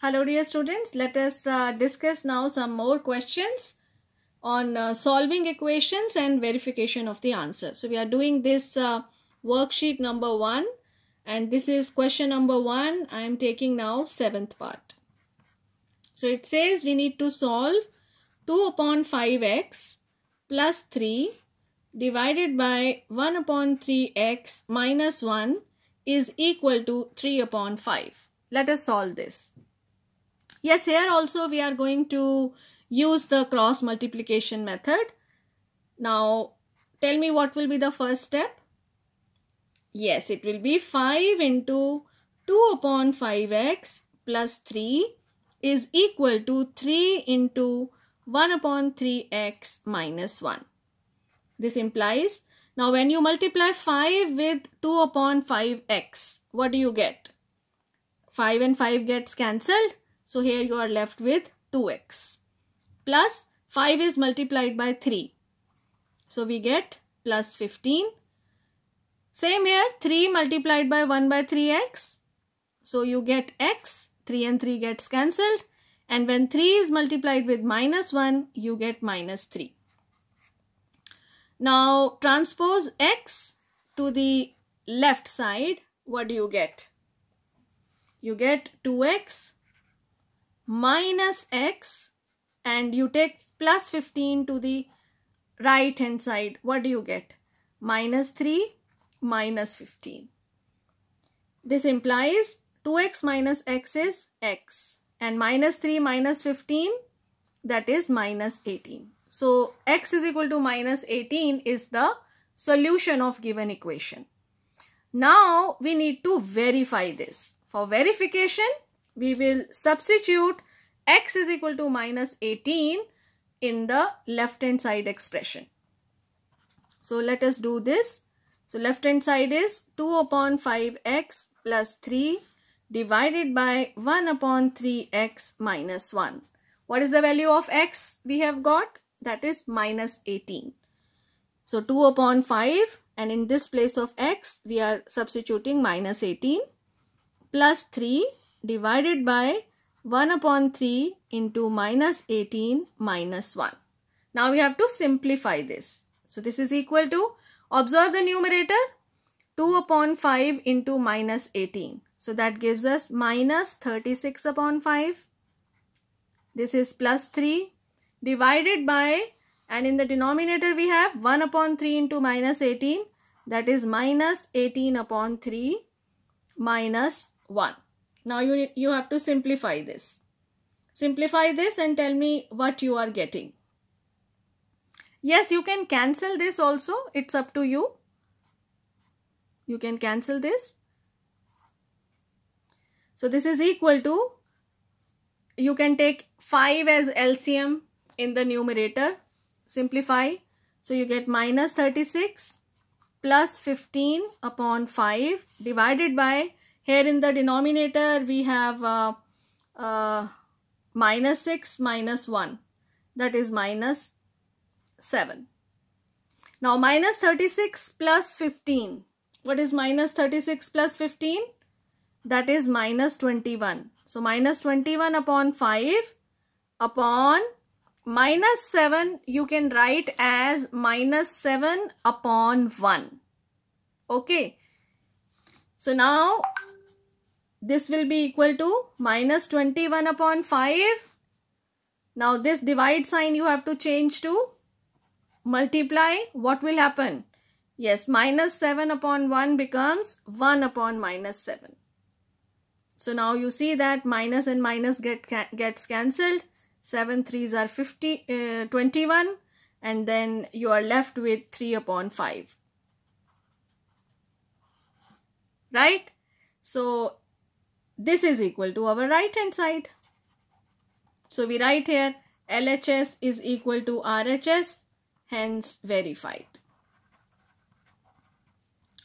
Hello dear students, let us uh, discuss now some more questions on uh, solving equations and verification of the answer. So we are doing this uh, worksheet number 1 and this is question number 1. I am taking now 7th part. So it says we need to solve 2 upon 5x plus 3 divided by 1 upon 3x minus 1 is equal to 3 upon 5. Let us solve this. Yes, here also we are going to use the cross multiplication method. Now, tell me what will be the first step? Yes, it will be 5 into 2 upon 5x plus 3 is equal to 3 into 1 upon 3x minus 1. This implies, now when you multiply 5 with 2 upon 5x, what do you get? 5 and 5 gets cancelled so here you are left with 2x plus 5 is multiplied by 3. So we get plus 15. Same here 3 multiplied by 1 by 3x. So you get x 3 and 3 gets cancelled and when 3 is multiplied with minus 1 you get minus 3. Now transpose x to the left side what do you get? You get 2x minus x and you take plus 15 to the right hand side, what do you get? Minus 3 minus 15. This implies 2x minus x is x and minus 3 minus 15 that is minus 18. So x is equal to minus 18 is the solution of given equation. Now we need to verify this. For verification, we will substitute x is equal to minus 18 in the left hand side expression. So let us do this. So left hand side is 2 upon 5x plus 3 divided by 1 upon 3x minus 1. What is the value of x we have got? That is minus 18. So 2 upon 5 and in this place of x we are substituting minus 18 plus 3 divided by 1 upon 3 into minus 18 minus 1. Now we have to simplify this. So this is equal to, observe the numerator, 2 upon 5 into minus 18. So that gives us minus 36 upon 5. This is plus 3 divided by and in the denominator we have 1 upon 3 into minus 18 that is minus 18 upon 3 minus 1. Now you, need, you have to simplify this. Simplify this and tell me what you are getting. Yes, you can cancel this also. It's up to you. You can cancel this. So this is equal to, you can take 5 as LCM in the numerator. Simplify. So you get minus 36 plus 15 upon 5 divided by here in the denominator, we have uh, uh, minus 6 minus 1. That is minus 7. Now, minus 36 plus 15. What is minus 36 plus 15? That is minus 21. So, minus 21 upon 5 upon minus 7 you can write as minus 7 upon 1 okay so now this will be equal to minus 21 upon 5. Now this divide sign you have to change to multiply. What will happen? Yes, minus 7 upon 1 becomes 1 upon minus 7. So now you see that minus and minus get ca gets cancelled. 7 3s are 50, uh, 21 and then you are left with 3 upon 5. Right? So this is equal to our right hand side. So we write here LHS is equal to RHS hence verified.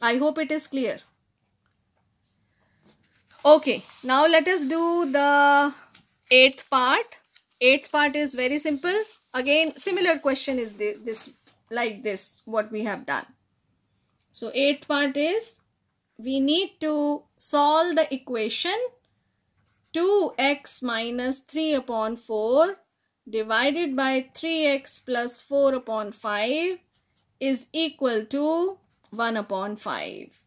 I hope it is clear. Okay, now let us do the eighth part. Eighth part is very simple. Again, similar question is this, this like this, what we have done. So eighth part is we need to solve the equation 2x minus 3 upon 4 divided by 3x plus 4 upon 5 is equal to 1 upon 5.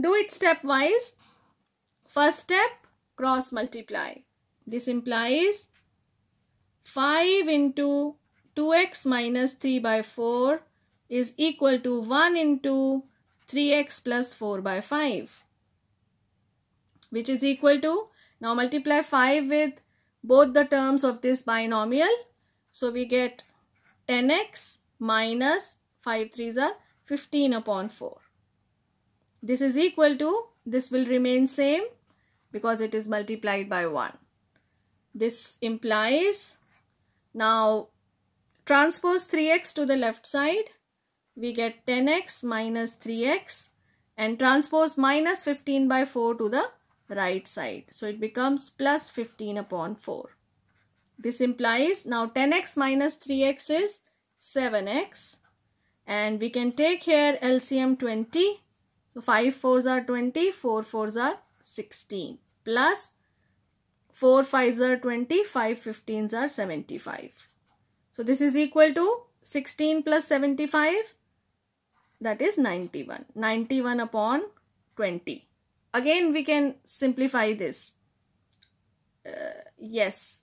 Do it stepwise. First step, cross multiply. This implies 5 into 2x minus 3 by 4 is equal to 1 into 3x plus 4 by 5 which is equal to now multiply 5 with both the terms of this binomial so we get 10x minus 5 3s are 15 upon 4 this is equal to this will remain same because it is multiplied by 1 this implies now transpose 3x to the left side we get 10x minus 3x and transpose minus 15 by 4 to the right side. So it becomes plus 15 upon 4. This implies now 10x minus 3x is 7x and we can take here LCM 20. So 5 4s are 20, 4 4s are 16 plus 4 5s are 20, 5 15s are 75. So this is equal to 16 plus 75 that is 91. 91 upon 20. Again, we can simplify this. Uh, yes.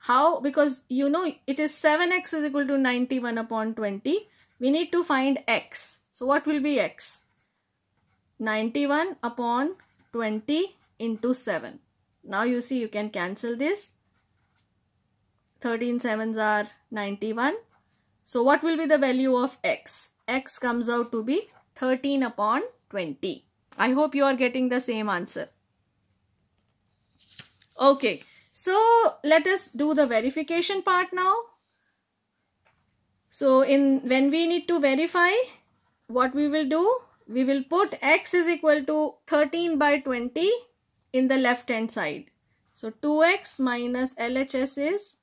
How? Because you know it is 7x is equal to 91 upon 20. We need to find x. So what will be x? 91 upon 20 into 7. Now you see you can cancel this. 13 sevens are 91. So what will be the value of x? x comes out to be 13 upon 20. I hope you are getting the same answer. Okay, so let us do the verification part now. So in when we need to verify, what we will do? We will put x is equal to 13 by 20 in the left hand side. So 2x minus LHS is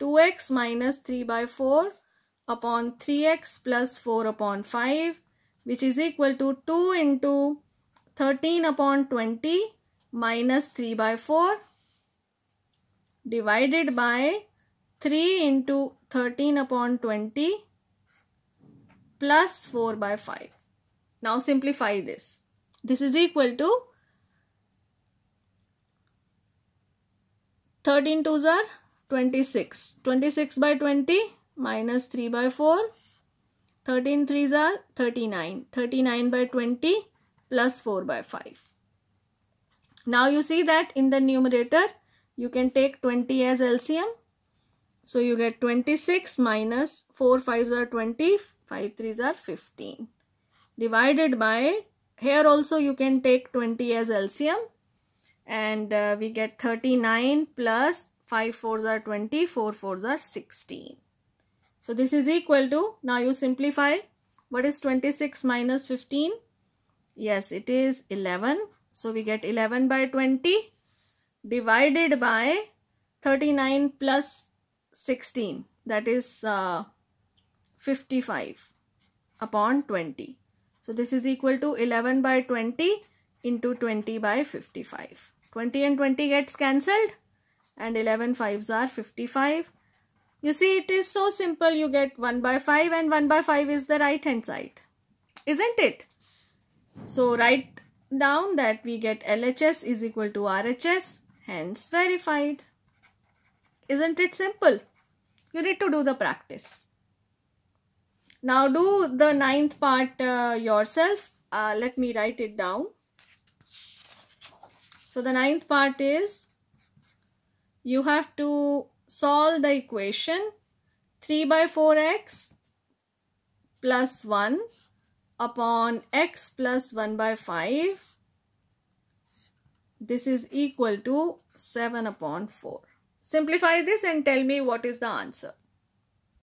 2x minus 3 by 4 upon 3x plus 4 upon 5 which is equal to 2 into 13 upon 20 minus 3 by 4 divided by 3 into 13 upon 20 plus 4 by 5. Now simplify this. This is equal to 13 2s are 26. 26 by 20 minus 3 by 4. 13 3s are 39. 39 by 20 plus 4 by 5. Now you see that in the numerator you can take 20 as LCM. So you get 26 minus 4 5s are 20, 5 3s are 15. Divided by, here also you can take 20 as LCM and uh, we get 39 plus 5 4s are 20, 4 4s are 16. So this is equal to, now you simplify, what is 26 minus 15? Yes, it is 11. So we get 11 by 20 divided by 39 plus 16 that is uh, 55 upon 20. So this is equal to 11 by 20 into 20 by 55. 20 and 20 gets cancelled and 11 fives are 55. You see, it is so simple. You get 1 by 5 and 1 by 5 is the right hand side. Isn't it? So, write down that we get LHS is equal to RHS, hence verified. Isn't it simple? You need to do the practice. Now, do the ninth part uh, yourself. Uh, let me write it down. So, the ninth part is you have to solve the equation 3 by 4x plus 1 upon x plus 1 by 5. This is equal to 7 upon 4. Simplify this and tell me what is the answer.